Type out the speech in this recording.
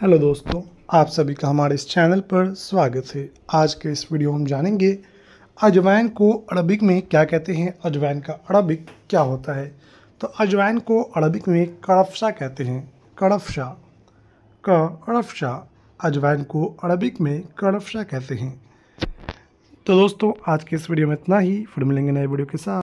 hello दोस्तों आप सभी का हमारे इस चैनल पर स्वागत है आज के इस वीडियो हम जानेंगे अजवाइन को अरबिक में क्या कहते हैं अजवाइन का अरबिक क्या होता है तो अजवाइन को अरबिक में कड़फशा कहते हैं कड़फशा क अड़फशा अजवाइन को अरबिक में कड़फशा कहते हैं तो दोस्तों आज के इस वीडियो में इतना ही फिर मिलेंगे नए वीडियो के साथ